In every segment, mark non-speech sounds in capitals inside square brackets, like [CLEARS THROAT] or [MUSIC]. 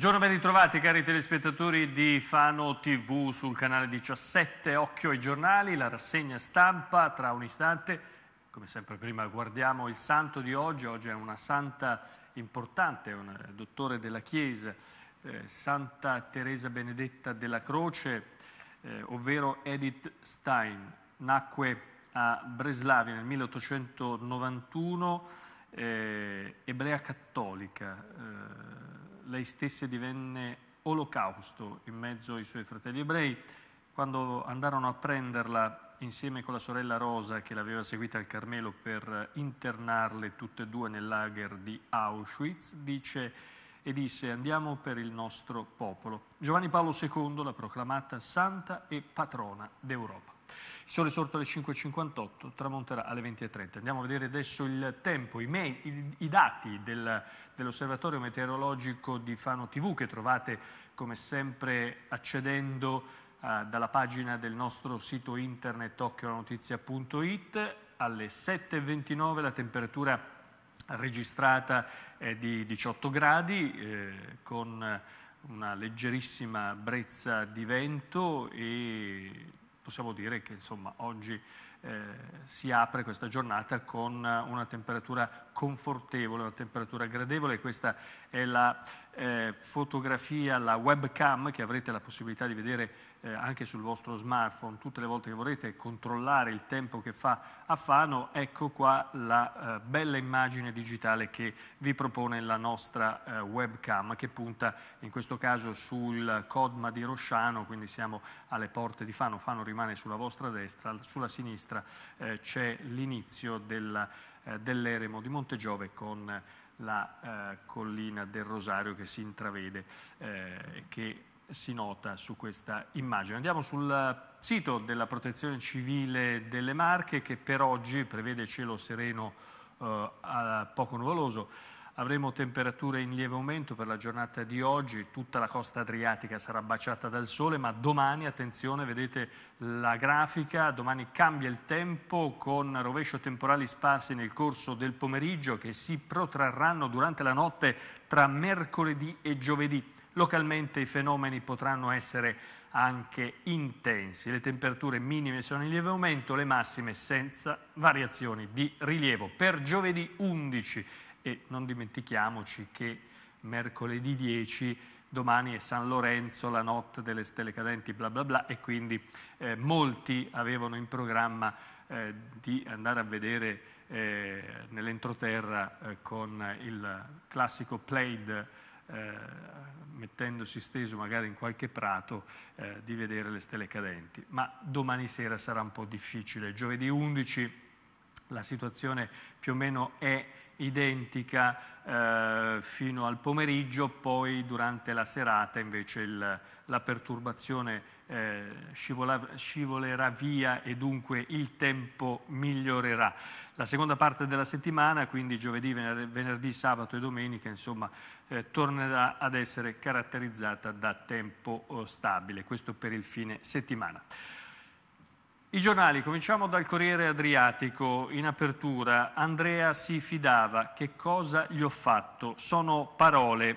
Buongiorno, ben ritrovati cari telespettatori di Fano TV sul canale 17, Occhio ai giornali, la rassegna stampa tra un istante. Come sempre prima guardiamo il santo di oggi, oggi è una santa importante, un dottore della Chiesa, eh, Santa Teresa Benedetta della Croce, eh, ovvero Edith Stein. Nacque a Breslavia nel 1891, eh, ebrea cattolica eh, lei stessa divenne olocausto in mezzo ai suoi fratelli ebrei, quando andarono a prenderla insieme con la sorella Rosa che l'aveva seguita al Carmelo per internarle tutte e due nel lager di Auschwitz, dice e disse andiamo per il nostro popolo. Giovanni Paolo II l'ha proclamata santa e patrona d'Europa. Il sole sorto alle 5.58, tramonterà alle 20.30. Andiamo a vedere adesso il tempo, i, me, i, i dati del, dell'osservatorio meteorologico di Fano TV che trovate come sempre accedendo eh, dalla pagina del nostro sito internet occhiolanotizia.it. Alle 7.29 la temperatura registrata è di 18 gradi eh, con una leggerissima brezza di vento e possiamo dire che insomma, oggi eh, si apre questa giornata con una temperatura confortevole, una temperatura gradevole questa è la eh, fotografia, la webcam che avrete la possibilità di vedere eh, anche sul vostro smartphone tutte le volte che vorrete controllare il tempo che fa a Fano, ecco qua la eh, bella immagine digitale che vi propone la nostra eh, webcam che punta in questo caso sul Codma di Rosciano, quindi siamo alle porte di Fano, Fano rimane sulla vostra destra, sulla sinistra eh, c'è l'inizio eh, dell'eremo dell di Montegiove con eh, la eh, collina del Rosario che si intravede eh, e che si nota su questa immagine. Andiamo sul sito della protezione civile delle Marche che per oggi prevede cielo sereno eh, poco nuvoloso Avremo temperature in lieve aumento per la giornata di oggi, tutta la costa adriatica sarà baciata dal sole, ma domani, attenzione, vedete la grafica, domani cambia il tempo con rovescio temporali sparsi nel corso del pomeriggio che si protrarranno durante la notte tra mercoledì e giovedì. Localmente i fenomeni potranno essere anche intensi. Le temperature minime sono in lieve aumento, le massime senza variazioni di rilievo. Per giovedì 11 e non dimentichiamoci che mercoledì 10 domani è San Lorenzo, la notte delle stelle cadenti, bla bla bla, e quindi eh, molti avevano in programma eh, di andare a vedere eh, nell'entroterra eh, con il classico plaid eh, mettendosi steso magari in qualche prato eh, di vedere le stelle cadenti, ma domani sera sarà un po' difficile. Giovedì 11 la situazione più o meno è identica eh, fino al pomeriggio, poi durante la serata invece il, la perturbazione eh, scivola, scivolerà via e dunque il tempo migliorerà. La seconda parte della settimana, quindi giovedì, venerdì, sabato e domenica, insomma, eh, tornerà ad essere caratterizzata da tempo oh, stabile, questo per il fine settimana. I giornali, cominciamo dal Corriere Adriatico, in apertura, Andrea si fidava, che cosa gli ho fatto? Sono parole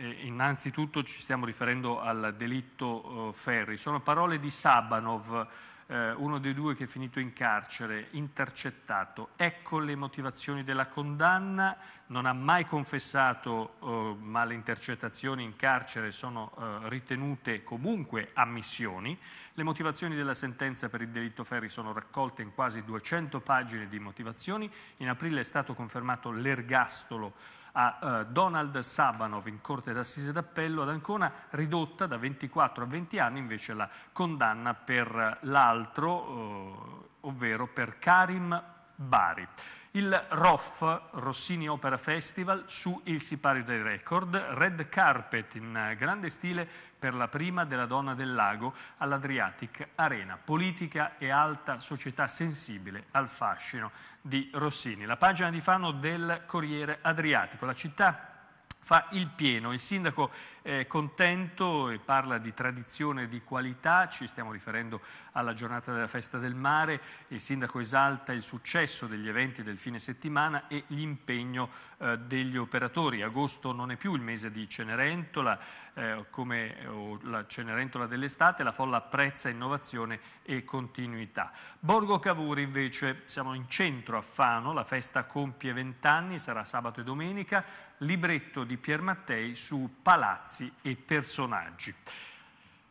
eh, innanzitutto ci stiamo riferendo al delitto eh, Ferri. Sono parole di Sabanov, eh, uno dei due che è finito in carcere, intercettato. Ecco le motivazioni della condanna, non ha mai confessato, eh, ma le intercettazioni in carcere sono eh, ritenute comunque ammissioni. Le motivazioni della sentenza per il delitto Ferri sono raccolte in quasi 200 pagine di motivazioni. In aprile è stato confermato l'ergastolo a eh, Donald Sabanov in corte d'assise d'appello ad Ancona, ridotta da 24 a 20 anni invece la condanna per l'altro, eh, ovvero per Karim Bari. Il ROF, Rossini Opera Festival, su Il Sipario dei Record, red carpet in grande stile per la prima della Donna del Lago all'Adriatic Arena, politica e alta società sensibile al fascino di Rossini. La pagina di Fano del Corriere Adriatico, la città fa il pieno, il sindaco eh, contento e parla di tradizione e di qualità, ci stiamo riferendo alla giornata della festa del mare, il sindaco esalta il successo degli eventi del fine settimana e l'impegno eh, degli operatori. Agosto non è più il mese di Cenerentola, eh, come eh, la Cenerentola dell'estate, la folla apprezza innovazione e continuità. Borgo Cavour invece, siamo in centro a Fano, la festa compie vent'anni, sarà sabato e domenica, libretto di Pier Mattei su Palazzo spazi e personaggi.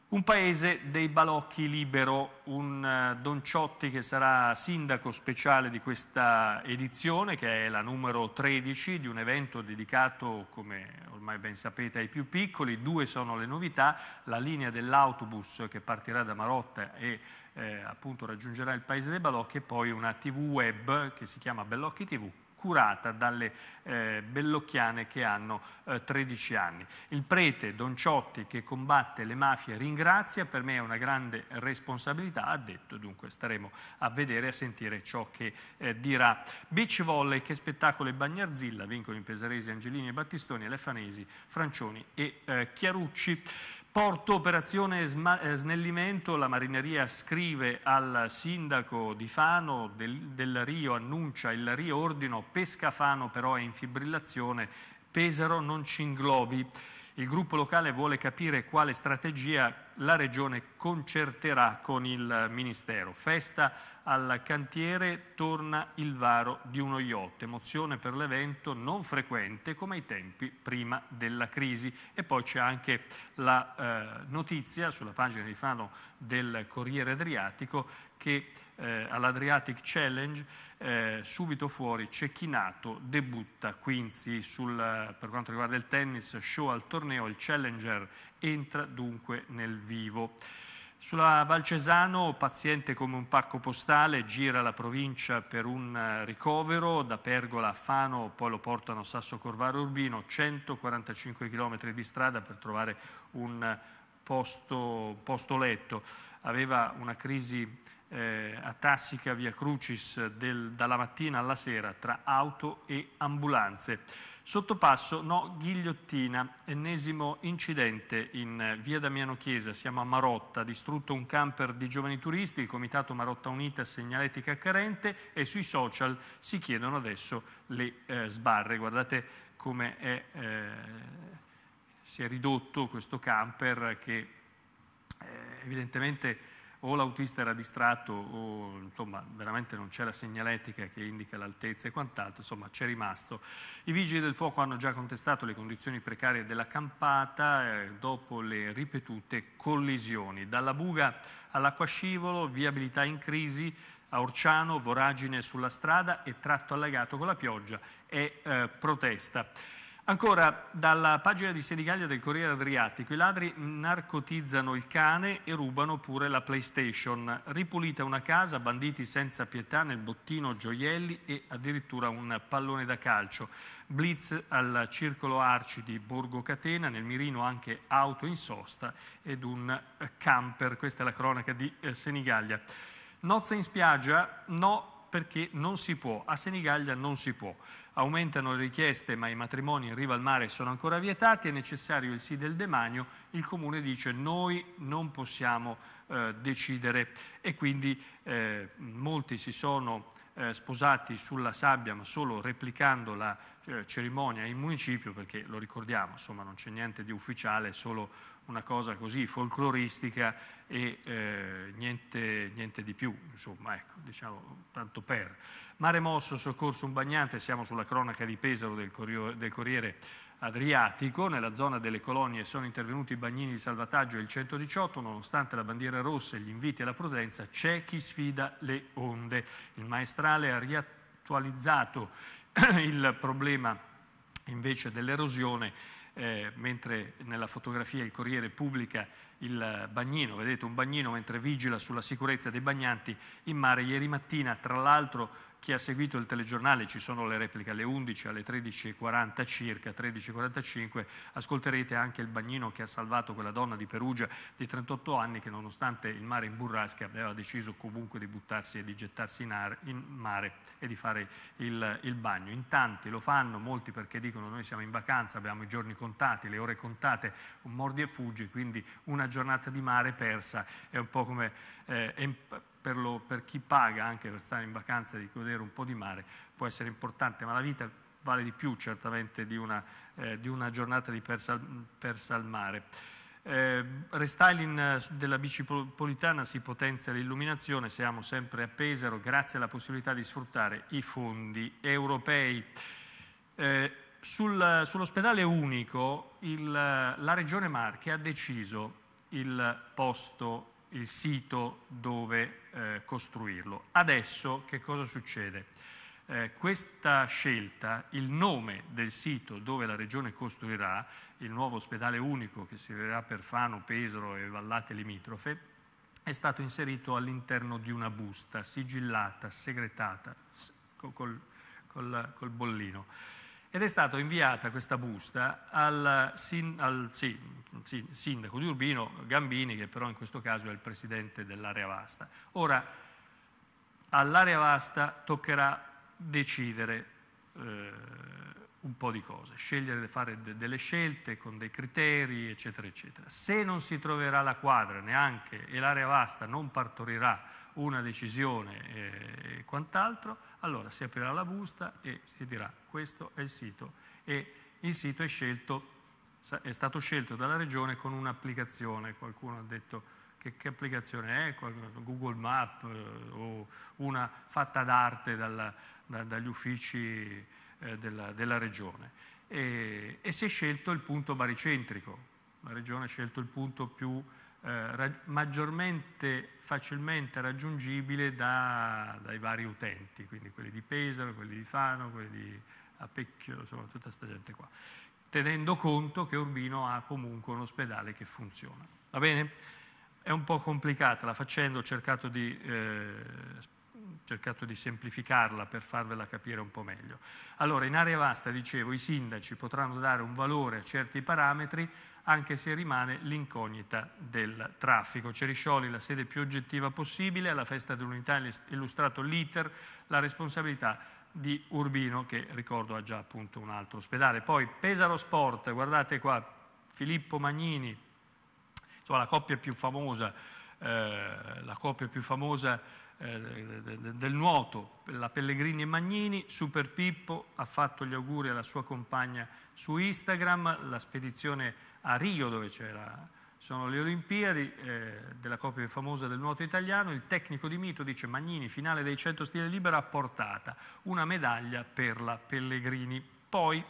Un paese dei balocchi libero, un eh, Don Ciotti che sarà sindaco speciale di questa edizione, che è la numero 13 di un evento dedicato, come ormai ben sapete, ai più piccoli. Due sono le novità, la linea dell'autobus che partirà da Marotta e eh, appunto raggiungerà il paese dei balocchi e poi una tv web che si chiama Bellocchi TV curata dalle eh, bellocchiane che hanno eh, 13 anni. Il prete Don Ciotti che combatte le mafie ringrazia, per me è una grande responsabilità, ha detto, dunque staremo a vedere e a sentire ciò che eh, dirà. Beach volley, che spettacolo e Bagnarzilla, vincono i Pesaresi, Angelini e Battistoni, Elefanesi, Francioni e eh, Chiarucci. Porto operazione eh, snellimento, la marineria scrive al sindaco di Fano del, del Rio, annuncia il riordino, Fano però è in fibrillazione, Pesaro non ci inglobi il gruppo locale vuole capire quale strategia la Regione concerterà con il Ministero. Festa al cantiere, torna il varo di uno yacht, emozione per l'evento non frequente come ai tempi prima della crisi. E poi c'è anche la eh, notizia sulla pagina di Fano del Corriere Adriatico che eh, all'Adriatic Challenge eh, subito fuori Cecchinato debutta quindi sul, per quanto riguarda il tennis, show al torneo, il Challenger entra dunque nel vivo. Sulla Valcesano, paziente come un pacco postale, gira la provincia per un eh, ricovero, da Pergola a Fano, poi lo portano a Sasso Corvaro Urbino, 145 km di strada per trovare un eh, posto, posto letto. Aveva una crisi eh, a Tassica, via Crucis, del, dalla mattina alla sera tra auto e ambulanze. Sottopasso, no, ghigliottina, ennesimo incidente in eh, via Damiano Chiesa, siamo a Marotta, distrutto un camper di giovani turisti, il comitato Marotta Unita segnaletica carente e sui social si chiedono adesso le eh, sbarre. Guardate come è, eh, si è ridotto questo camper che eh, evidentemente o l'autista era distratto o insomma veramente non c'è la segnaletica che indica l'altezza e quant'altro, insomma c'è rimasto. I vigili del fuoco hanno già contestato le condizioni precarie della campata eh, dopo le ripetute collisioni. Dalla buga all'acquascivolo, viabilità in crisi, a Orciano voragine sulla strada e tratto allagato con la pioggia e eh, protesta. Ancora, dalla pagina di Senigallia del Corriere Adriatico, i ladri narcotizzano il cane e rubano pure la PlayStation. Ripulita una casa, banditi senza pietà nel bottino gioielli e addirittura un pallone da calcio. Blitz al circolo Arci di Borgo Catena, nel mirino anche auto in sosta ed un camper. Questa è la cronaca di eh, Senigallia. Nozze in spiaggia? No, perché non si può. A Senigallia non si può. Aumentano le richieste, ma i matrimoni in riva al mare sono ancora vietati, è necessario il sì del demanio, il comune dice noi non possiamo eh, decidere e quindi eh, molti si sono eh, sposati sulla sabbia ma solo replicando la eh, cerimonia in municipio perché lo ricordiamo, insomma non c'è niente di ufficiale, solo una cosa così folcloristica e eh, niente, niente, di più, insomma, ecco, diciamo, tanto per. Mare mosso, soccorso un bagnante, siamo sulla cronaca di Pesaro del, Corriere, del Corriere Adriatico, nella zona delle colonie sono intervenuti i bagnini di salvataggio e il 118, nonostante la bandiera rossa e gli inviti alla prudenza, c'è chi sfida le onde. Il maestrale ha riattualizzato [CLEARS THROAT] il problema invece dell'erosione eh, mentre nella fotografia il Corriere pubblica il bagnino, vedete un bagnino mentre vigila sulla sicurezza dei bagnanti in mare. Ieri mattina, tra l'altro, chi ha seguito il telegiornale, ci sono le repliche alle 11, alle 13.40 circa, 13.45, ascolterete anche il bagnino che ha salvato quella donna di Perugia di 38 anni che nonostante il mare in burrasca aveva deciso comunque di buttarsi e di gettarsi in, ar- in mare e di fare il, il bagno. In tanti lo fanno, molti perché dicono noi siamo in vacanza, abbiamo i giorni contati, le ore contate, un mordi e fuggi, quindi una giornata di mare persa è un po' come... Eh, è per, lo, per chi paga anche per stare in vacanza e di godere un po' di mare può essere importante, ma la vita vale di più certamente di una, eh, di una giornata di persa, persa al mare. Eh, restyling eh, della bici polipolitana si potenzia l'illuminazione, siamo sempre a Pesaro grazie alla possibilità di sfruttare i fondi europei. Eh, sul, sull'ospedale unico il, la Regione Marche ha deciso il posto, il sito dove eh, costruirlo. Adesso che cosa succede? Eh, questa scelta, il nome del sito dove la Regione costruirà, il nuovo ospedale unico che servirà per Fano, Pesaro e Vallate limitrofe, è stato inserito all'interno di una busta sigillata, segretata, col, col, col bollino. Ed è stata inviata questa busta al, sin, al sì, sì, sindaco di Urbino, Gambini, che però in questo caso è il presidente dell'area vasta. Ora, all'area vasta toccherà decidere eh, un po' di cose, scegliere di fare de delle scelte con dei criteri, eccetera, eccetera. Se non si troverà la quadra neanche e l'area vasta non partorirà una decisione e, eh, e quant'altro, allora si aprirà la busta e si dirà questo è il sito e il sito è, scelto, è stato scelto dalla regione con un'applicazione, qualcuno ha detto che, che, applicazione è, Google Map eh, o una fatta d'arte da, dagli uffici eh, della, della, regione. E, e si è scelto il punto baricentrico, la regione ha scelto il punto più eh, maggiormente facilmente raggiungibile da, dai vari utenti, quindi quelli di Pesaro, quelli di Fano, quelli di Apecchio, insomma tutta questa gente qua, tenendo conto che Urbino ha comunque un ospedale che funziona. Va bene? È un po' complicata la faccenda, ho cercato di eh, cercato di semplificarla per farvela capire un po' meglio. Allora, in area vasta, dicevo, i sindaci potranno dare un valore a certi parametri anche se rimane l'incognita del traffico. Ceriscioli, la sede più oggettiva possibile, alla festa dell'unità è illustrato l'iter, la responsabilità di Urbino, che ricordo ha già appunto un altro ospedale. Poi Pesaro Sport, guardate qua, Filippo Magnini, insomma la coppia più famosa, eh, la coppia più famosa eh, del nuoto, la Pellegrini e Magnini, Super Pippo ha fatto gli auguri alla sua compagna su Instagram, la spedizione a Rio dove c'era sono le Olimpiadi eh, della coppia famosa del nuoto italiano, il tecnico di mito dice Magnini, finale dei 100 stile libera, portata una medaglia per la Pellegrini. Poi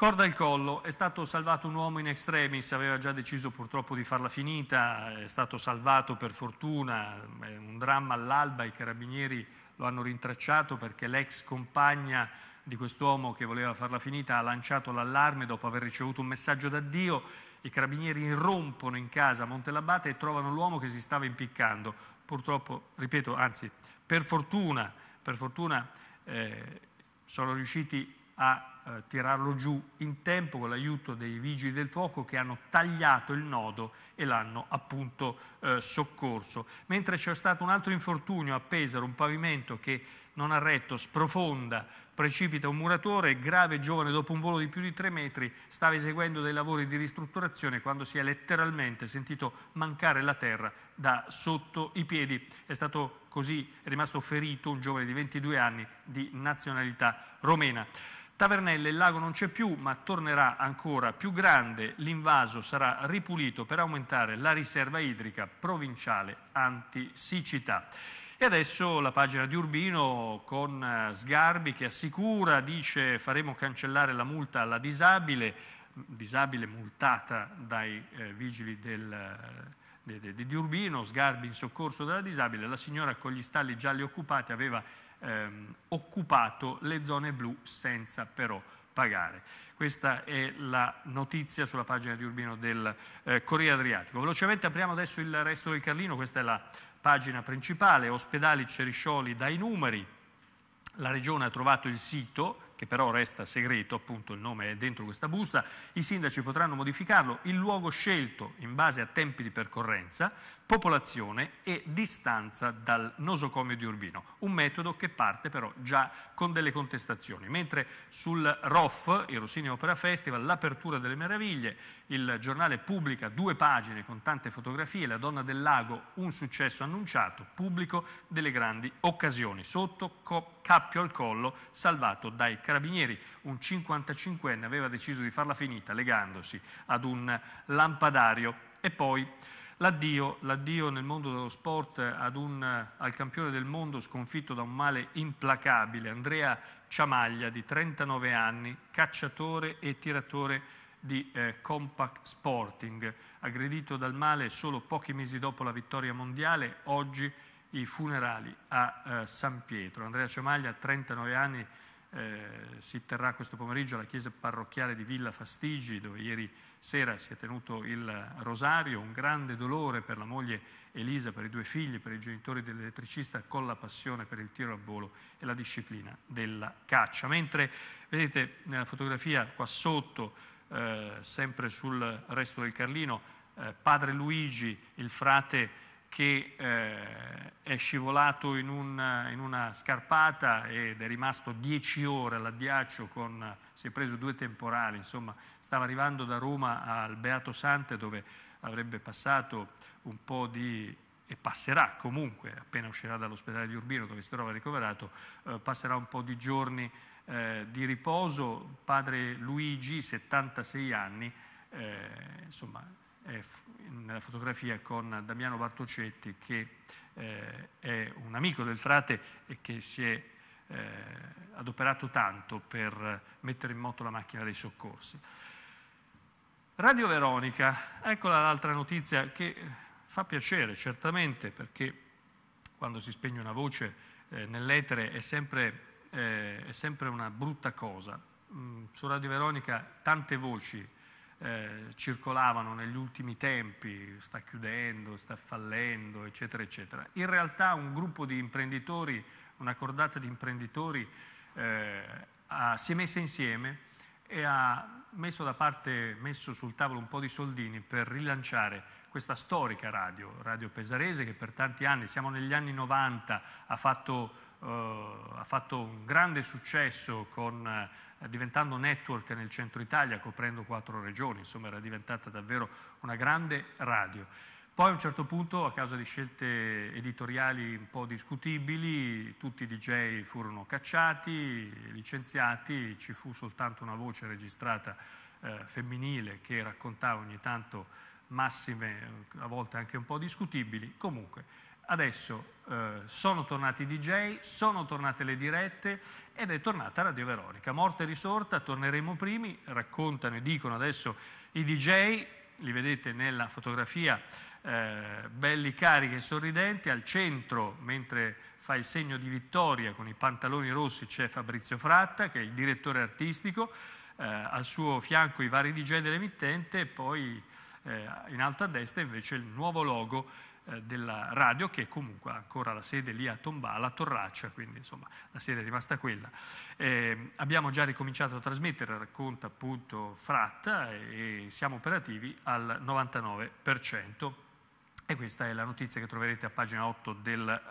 Corda al collo, è stato salvato un uomo in extremis, aveva già deciso purtroppo di farla finita, è stato salvato per fortuna, è un dramma all'alba, i carabinieri lo hanno rintracciato perché l'ex compagna di quest'uomo che voleva farla finita ha lanciato l'allarme dopo aver ricevuto un messaggio da Dio, i carabinieri irrompono in casa a Montelabate e trovano l'uomo che si stava impiccando. Purtroppo, ripeto, anzi, per fortuna, per fortuna eh, sono riusciti a eh, tirarlo giù in tempo con l'aiuto dei vigili del fuoco che hanno tagliato il nodo e l'hanno appunto eh, soccorso. Mentre c'è stato un altro infortunio a Pesaro, un pavimento che non ha retto, sprofonda, precipita un muratore, grave giovane dopo un volo di più di tre metri, stava eseguendo dei lavori di ristrutturazione quando si è letteralmente sentito mancare la terra da sotto i piedi. È stato così è rimasto ferito un giovane di 22 anni di nazionalità romena. Tavernelle il lago non c'è più, ma tornerà ancora più grande, l'invaso sarà ripulito per aumentare la riserva idrica provinciale anti-siccità. E adesso la pagina di Urbino con eh, Sgarbi che assicura, dice faremo cancellare la multa alla disabile, disabile multata dai eh, vigili del, eh, de, de, di Urbino, Sgarbi in soccorso della disabile, la signora con gli stalli gialli occupati aveva ehm, occupato le zone blu senza però pagare. Questa è la notizia sulla pagina di Urbino del eh, Corriere Adriatico. Velocemente apriamo adesso il resto del Carlino, questa è la pagina principale, ospedali Ceriscioli dai numeri, la regione ha trovato il sito che però resta segreto, appunto il nome è dentro questa busta, i sindaci potranno modificarlo, il luogo scelto in base a tempi di percorrenza, popolazione e distanza dal nosocomio di Urbino, un metodo che parte però già con delle contestazioni, mentre sul ROF, il Rossini Opera Festival, l'apertura delle meraviglie, il giornale pubblica due pagine con tante fotografie, La donna del lago, un successo annunciato, pubblico delle grandi occasioni, sotto cappio al collo, salvato dai carabinieri, un 55enne aveva deciso di farla finita legandosi ad un lampadario e poi L'addio, l'addio nel mondo dello sport un, al campione del mondo sconfitto da un male implacabile, Andrea Ciamaglia di 39 anni, cacciatore e tiratore di eh, Compact Sporting, aggredito dal male solo pochi mesi dopo la vittoria mondiale, oggi i funerali a eh, San Pietro. Andrea Ciamaglia, 39 anni, eh, si terrà questo pomeriggio alla chiesa parrocchiale di Villa Fastigi, dove ieri sera si è tenuto il rosario, un grande dolore per la moglie Elisa, per i due figli, per i genitori dell'elettricista, con la passione per il tiro a volo e la disciplina della caccia. Mentre vedete nella fotografia qua sotto, eh, sempre sul resto del Carlino, eh, padre Luigi, il frate che eh, è scivolato in, un, in, una scarpata ed è rimasto 10 ore all'addiaccio con, si è preso due temporali, insomma stava arrivando da Roma al Beato Sante dove avrebbe passato un po' di e passerà comunque, appena uscirà dall'ospedale di Urbino dove si trova ricoverato, eh, passerà un po' di giorni eh, di riposo. Padre Luigi, 76 anni, eh, insomma eh, nella fotografia con Damiano Bartocetti che eh, è un amico del frate e che si è eh, adoperato tanto per mettere in moto la macchina dei soccorsi. Radio Veronica, eccola l'altra notizia che eh, fa piacere certamente perché quando si spegne una voce eh, nell'etere è sempre, eh, è sempre, una brutta cosa. Mm, su Radio Veronica tante voci eh, circolavano negli ultimi tempi, sta chiudendo, sta fallendo, eccetera, eccetera. In realtà un gruppo di imprenditori, una cordata di imprenditori eh, ha, si è messa insieme e ha messo da parte, messo sul tavolo un po' di soldini per rilanciare questa storica radio, Radio Pesarese, che per tanti anni, siamo negli anni 90, ha fatto eh, ha fatto un grande successo con, eh, diventando network nel centro Italia, coprendo quattro regioni, insomma era diventata davvero una grande radio. Poi a un certo punto, a causa di scelte editoriali un po' discutibili, tutti i DJ furono cacciati, licenziati, ci fu soltanto una voce registrata eh, femminile che raccontava ogni tanto massime, a volte anche un po' discutibili. Comunque, Adesso eh, sono tornati i DJ, sono tornate le dirette ed è tornata Radio Veronica. Morte e risorta, torneremo primi, raccontano e dicono adesso i DJ, li vedete nella fotografia eh, belli carichi e sorridenti, al centro mentre fa il segno di vittoria con i pantaloni rossi c'è Fabrizio Fratta che è il direttore artistico, eh, al suo fianco i vari DJ dell'emittente e poi eh, in alto a destra invece il nuovo logo eh, della radio, che comunque ha ancora la sede lì a Tombala, a Torraccia, quindi insomma la sede è rimasta quella. Eh, abbiamo già ricominciato a trasmettere, racconta appunto Fratta, e siamo operativi al 99%. E questa è la notizia che troverete a pagina 8 del